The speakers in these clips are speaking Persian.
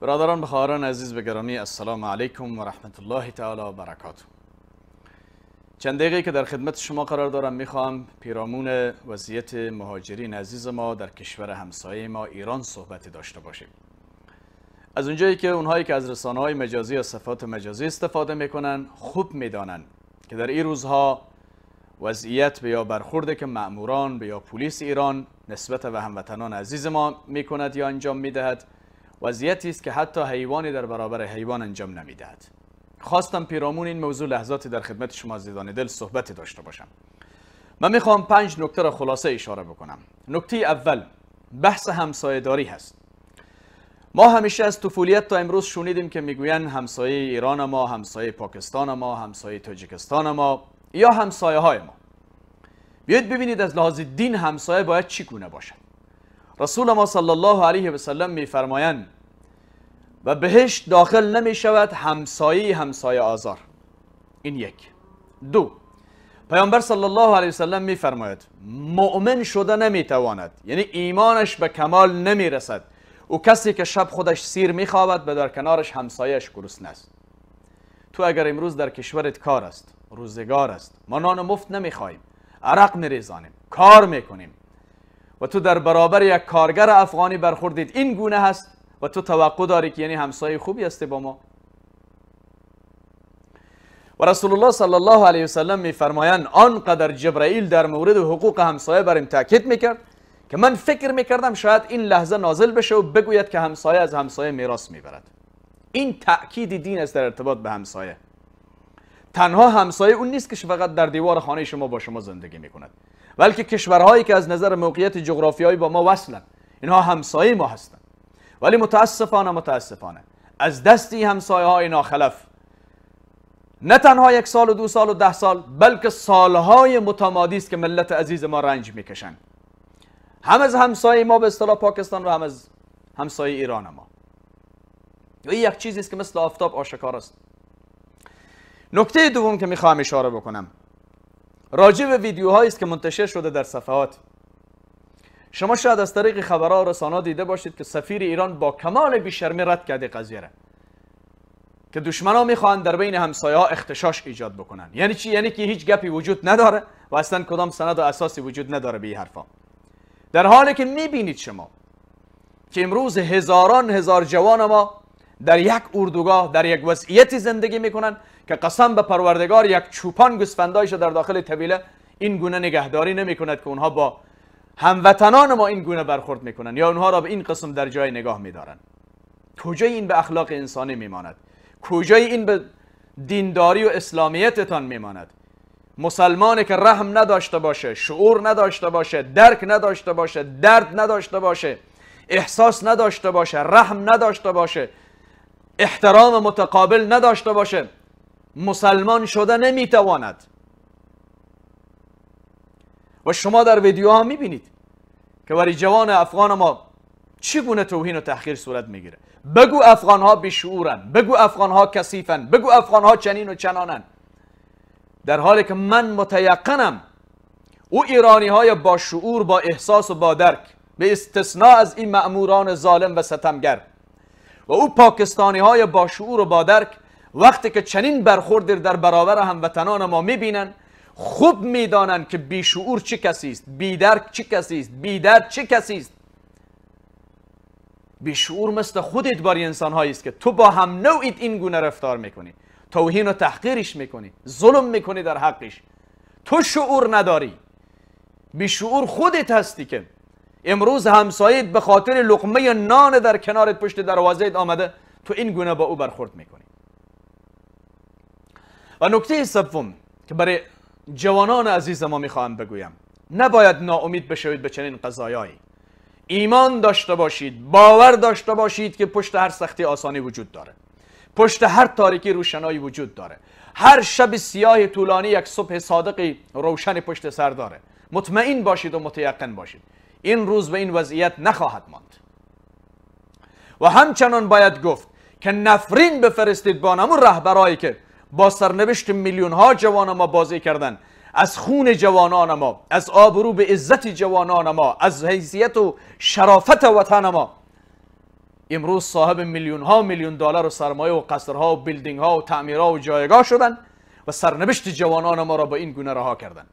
برادران بخاران عزیز به گرامی السلام علیکم و رحمت الله تعالی و برکاته چند دقیقه که در خدمت شما قرار دارم میخوام پیرامون وضعیت مهاجرین عزیز ما در کشور همسایه ما ایران صحبتی داشته باشیم از اونجایی که اونهایی که از رسانه های مجازی و صفات مجازی استفاده میکنن خوب میدانن که در این روزها وضعیت به یا برخورده که معموران یا پلیس ایران نسبت به هموطنان عزیز ما می کند یا انجام میدهد وضعیتی است که حتی حیوانی در برابر حیوان انجام نمیدهد خواستم پیرامون این موضوع لحظاتی در خدمت شما زیدان دل صحبتی داشته باشم من میخوام پنج نکته را خلاصه اشاره بکنم نکته اول بحث همسایهداری هست ما همیشه از طفولیت تا امروز شنیدیم که میگویند همسایه ایران ما، همسایه پاکستان ما، همسایه تاجیکستان ما یا همسایه های ما بیاید ببینید از لحاظ دین همسایه باید چی کنه باشد رسول ما صلی الله علیه و سلم میفرمایند و بهش داخل نمی شود همسایه همسایه آزار این یک دو پیامبر صلی الله علیه وسلم می فرماید مؤمن شده نمیتواند یعنی ایمانش به کمال نمی رسد او کسی که شب خودش سیر می به در کنارش همسایش گروس است تو اگر امروز در کشورت کار است روزگار است ما نان مفت نمی عرق میریزانیم کار میکنیم و تو در برابر یک کارگر افغانی برخوردید این گونه هست و تو توقع داری که یعنی همسایه خوبی هستی با ما و رسول الله صلی الله علیه وسلم میفرمایند آنقدر جبرائیل در مورد حقوق همسایه بریم تاکید میکرد که من فکر میکردم شاید این لحظه نازل بشه و بگوید که همسایه از همسایه میراث میبرد این تأکید دین است در ارتباط به همسایه تنها همسایه اون نیست که فقط در دیوار خانه شما با شما زندگی میکند بلکه کشورهایی که از نظر موقعیت جغرافیایی با ما وصلند اینها همسایه ما هستند ولی متاسفانه متاسفانه از دستی همسایه های ناخلف نه تنها یک سال و دو سال و ده سال بلکه سالهای متمادی است که ملت عزیز ما رنج میکشند هم از همسایه ما به اصطلاح پاکستان و هم از همسایه ایران ما و این یک چیزی است که مثل آفتاب آشکار است نکته دوم که میخواهم اشاره بکنم راجع به ویدیوهایی است که منتشر شده در صفحات شما شاید از طریق خبرها و رسانه دیده باشید که سفیر ایران با کمال بیشرمی رد کرده قضیه را که دشمنا میخوان در بین همسایه ها اختشاش ایجاد بکنن یعنی چی یعنی که هیچ گپی وجود نداره و اصلا کدام سند و اساسی وجود نداره به این حرفا در حالی که میبینید شما که امروز هزاران هزار جوان ما در یک اردوگاه در یک وضعیتی زندگی میکنن که قسم به پروردگار یک چوپان گوسفندایش در داخل طبیله این گونه نگهداری نمی کند که اونها با هموطنان ما این گونه برخورد میکنن یا اونها را به این قسم در جای نگاه میدارن کجای این به اخلاق انسانی میماند کجای این به دینداری و اسلامیتتان میماند مسلمانی که رحم نداشته باشه شعور نداشته باشه درک نداشته باشه درد نداشته باشه احساس نداشته باشه رحم نداشته باشه احترام متقابل نداشته باشه مسلمان شده نمیتواند و شما در ویدیو ها میبینید که برای جوان افغان ما چگونه توهین و تحقیر صورت میگیره بگو افغان ها بیشعورن بگو افغان ها کثیفن بگو افغان ها چنین و چنانن در حالی که من متیقنم او ایرانی های با شعور با احساس و با درک به استثناء از این معموران ظالم و ستمگر و او پاکستانی های با شعور و با درک وقتی که چنین برخورد در برابر هموطنان ما میبینن خوب میدانن که بیشعور چه کسی است بیدرک چه کسی است بیدرد چه کسی است بیشعور مثل خودت باری انسان هایی است که تو با هم نوعید این گونه رفتار میکنی توهین و تحقیرش میکنی ظلم میکنی در حقش تو شعور نداری بیشعور خودت هستی که امروز همسایت به خاطر لقمه نان در کنارت پشت دروازه آمده تو این گونه با او برخورد میکنی و نکته سوم که برای جوانان عزیز ما میخواهم بگویم نباید ناامید بشوید به چنین قضایایی ایمان داشته باشید باور داشته باشید که پشت هر سختی آسانی وجود داره پشت هر تاریکی روشنایی وجود داره هر شب سیاه طولانی یک صبح صادقی روشن پشت سر داره مطمئن باشید و متیقن باشید این روز به این وضعیت نخواهد ماند و همچنان باید گفت که نفرین بفرستید با نمون رهبرایی که با سرنوشت میلیون ها جوان ما بازی کردن از خون جوانان ما از آبرو به عزت جوانان ما از حیثیت و شرافت وطن ما امروز صاحب میلیون ها میلیون دلار و سرمایه و قصرها و بیلدینگ ها و تعمیرها و جایگاه شدن و سرنوشت جوانان ما را با این گونه رها کردن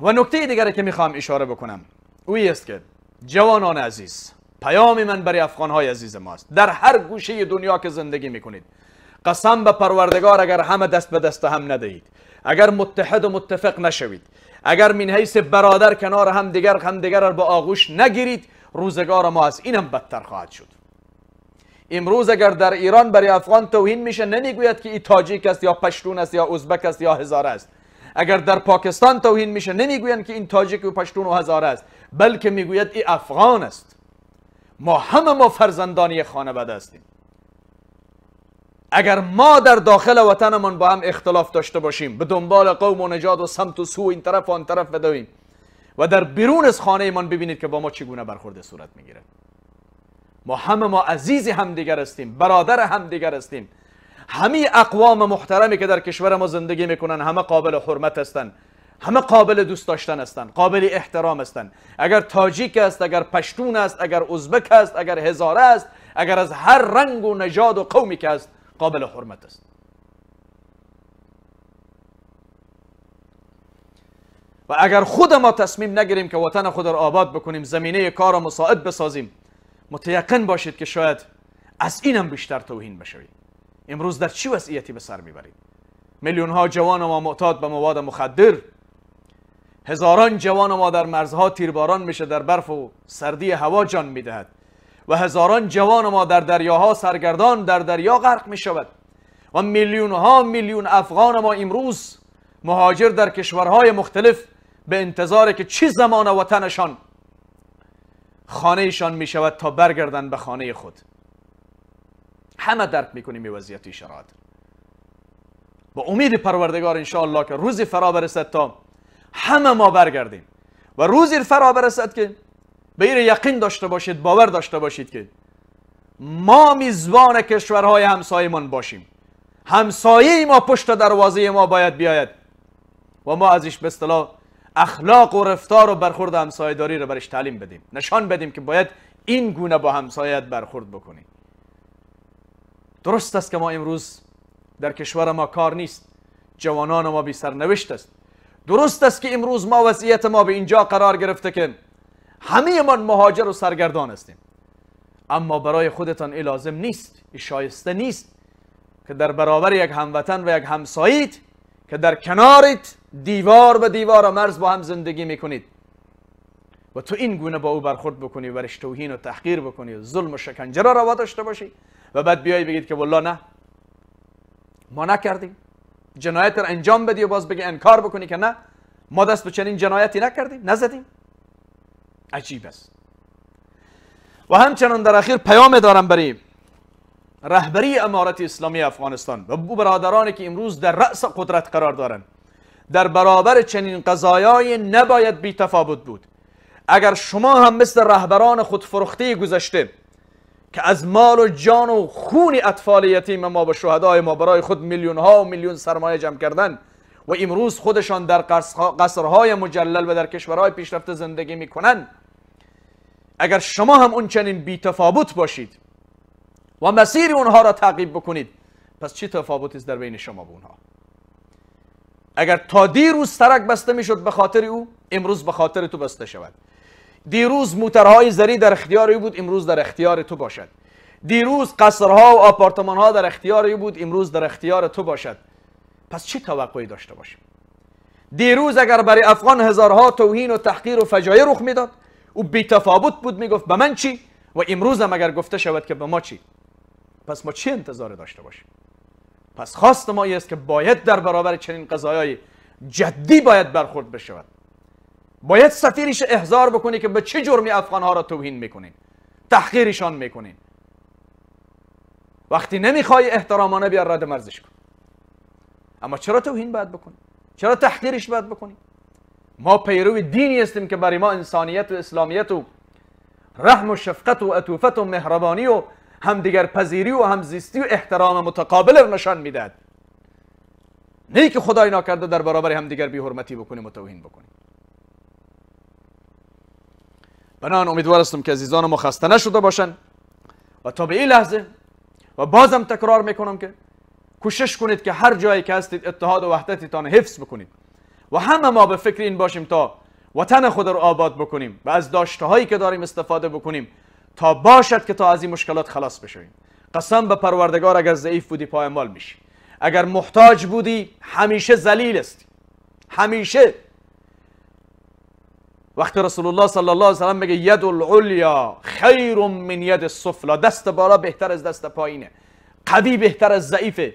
و نکته دیگری که میخوام اشاره بکنم اوی است که جوانان عزیز پیام من برای های عزیز ماست در هر گوشه دنیا که زندگی میکنید قسم به پروردگار اگر همه دست به دست هم ندهید اگر متحد و متفق نشوید اگر من حیث برادر کنار هم دیگر هم دیگر را به آغوش نگیرید روزگار ما از اینم بدتر خواهد شد امروز اگر در ایران برای افغان توهین میشه نمیگوید که ای تاجیک است یا پشتون است یا ازبک است یا هزاره است اگر در پاکستان توهین میشه نمیگویند که این تاجیک و پشتون و هزاره است بلکه میگوید ای افغان است ما همه ما فرزندان یک خانواده هستیم اگر ما در داخل وطنمان با هم اختلاف داشته باشیم به دنبال قوم و نجات و سمت و سو این طرف و آن طرف بدویم و در بیرون از خانه ایمان ببینید که با ما چگونه برخورد صورت میگیره ما همه ما عزیز همدیگر هستیم برادر همدیگر هستیم همه اقوام محترمی که در کشور ما زندگی میکنن همه قابل حرمت هستند همه قابل دوست داشتن هستند قابل احترام هستند اگر تاجیک است اگر پشتون است اگر ازبک است اگر هزاره است اگر از هر رنگ و نژاد و قومی که است قابل حرمت است و اگر خود ما تصمیم نگیریم که وطن خود را آباد بکنیم زمینه کار را مساعد بسازیم متیقن باشید که شاید از اینم بیشتر توهین بشوید امروز در چی وضعیتی به سر میبریم. میلیون ها جوان ما معتاد به مواد مخدر هزاران جوان ما در مرزها تیرباران میشه در برف و سردی هوا جان میدهد و هزاران جوان ما در دریاها سرگردان در دریا غرق می شود و میلیون ها میلیون افغان ما امروز مهاجر در کشورهای مختلف به انتظار که چه زمان وطنشان خانهشان می شود تا برگردن به خانه خود همه درک میکنیم به وضعیت شرایط با امید پروردگار انشاءالله که روزی فرا برسد تا همه ما برگردیم و روزی فرا برسد که به این یقین داشته باشید باور داشته باشید که ما میزبان کشورهای همسایمان باشیم همسایه ما پشت دروازه ما باید بیاید و ما ازش به اصطلاح اخلاق و رفتار و برخورد همسایهداری رو برش تعلیم بدیم نشان بدیم که باید این گونه با همسایت برخورد بکنیم درست است که ما امروز در کشور ما کار نیست جوانان ما بی سرنوشت است درست است که امروز ما وضعیت ما به اینجا قرار گرفته که همه ما مهاجر و سرگردان هستیم اما برای خودتان ای لازم نیست ای شایسته نیست که در برابر یک هموطن و یک همسایید که در کنارت دیوار و دیوار و مرز با هم زندگی میکنید و تو این گونه با او برخورد بکنی و توهین و تحقیر بکنی و ظلم و شکنجه را روا داشته باشی و بعد بیای بگید که والله نه ما نکردیم جنایت را انجام بدی و باز بگه انکار بکنی که نه ما دست به چنین جنایتی نکردیم نزدیم عجیب است و همچنان در اخیر پیام دارم بریم رهبری امارت اسلامی افغانستان و بو برادرانی که امروز در رأس قدرت قرار دارن در برابر چنین قضایای نباید بی تفاوت بود اگر شما هم مثل رهبران خودفروخته گذشته که از مال و جان و خون اطفال یتیم ما به شهدای ما برای خود میلیون ها و میلیون سرمایه جمع کردن و امروز خودشان در قصرهای مجلل و در کشورهای پیشرفته زندگی میکنن اگر شما هم اون چنین بی تفاوت باشید و مسیر اونها را تعقیب بکنید پس چی تفاوتی است در بین شما و اونها اگر تا دیروز سرک بسته میشد به خاطر او امروز به خاطر تو بسته شود دیروز موترهای زری در اختیار او بود امروز در اختیار تو باشد دیروز قصرها و آپارتمانها در اختیار او بود امروز در اختیار تو باشد پس چه توقعی داشته باشیم دیروز اگر برای افغان هزارها توهین و تحقیر و فجایع رخ میداد او بی تفاوت بود میگفت به من چی و امروز هم اگر گفته شود که به ما چی پس ما چه انتظار داشته باشیم پس خواست ما است که باید در برابر چنین قضایای جدی باید برخورد بشود باید سفیرش احضار بکنی که به چه جرمی ها را توهین میکنین تحقیرشان میکنین وقتی نمیخوای احترامانه بیار رد مرزش کن اما چرا توهین باید بکنی چرا تحقیرش باید بکنی ما پیرو دینی هستیم که برای ما انسانیت و اسلامیت و رحم و شفقت و عطوفت و مهربانی و همدیگر پذیری و همزیستی و احترام متقابل نشان میدهد نه که خدای ناکرده در برابر همدیگر بی حرمتی بکنیم و توهین بکنیم بنان امیدوار هستم که عزیزان ما خسته نشده باشن و تا به این لحظه و بازم تکرار میکنم که کوشش کنید که هر جایی که هستید اتحاد و وحدتتان حفظ بکنید و همه ما به فکر این باشیم تا وطن خود رو آباد بکنیم و از داشته هایی که داریم استفاده بکنیم تا باشد که تا از این مشکلات خلاص بشویم قسم به پروردگار اگر ضعیف بودی پایمال میشی اگر محتاج بودی همیشه ذلیل است همیشه وقتی رسول الله صلی الله علیه و سلم میگه ید العلیا خیر من ید السفلا دست بالا بهتر از دست پایینه قوی بهتر از ضعیفه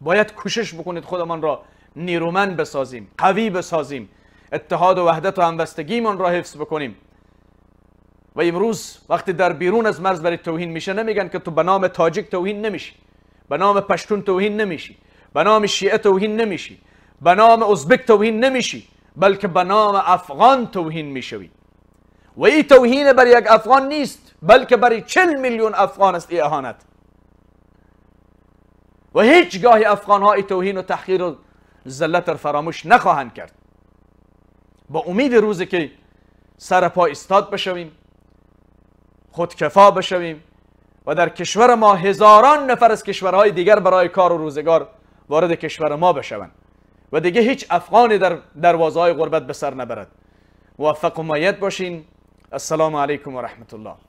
باید کوشش بکنید خودمان را نیرومند بسازیم قوی بسازیم اتحاد و وحدت و همبستگیمان را حفظ بکنیم و امروز وقتی در بیرون از مرز برای توهین میشه نمیگن که تو به نام تاجیک توهین نمیشی به نام پشتون توهین نمیشی به نام شیعه توهین نمیشی به نام ازبک توهین نمیشی بلکه به نام افغان توهین شوی و این توهین بر یک افغان نیست بلکه برای چل میلیون افغان است ای اهانت و هیچگاه افغان های توهین و تحقیر و ذلت را فراموش نخواهند کرد با امید روزی که سر پا استاد بشویم خودکفا بشویم و در کشور ما هزاران نفر از کشورهای دیگر برای کار و روزگار وارد کشور ما بشوند و دیگه هیچ افغانی در دروازه های غربت به سر نبرد موفق و معید باشین السلام علیکم و رحمت الله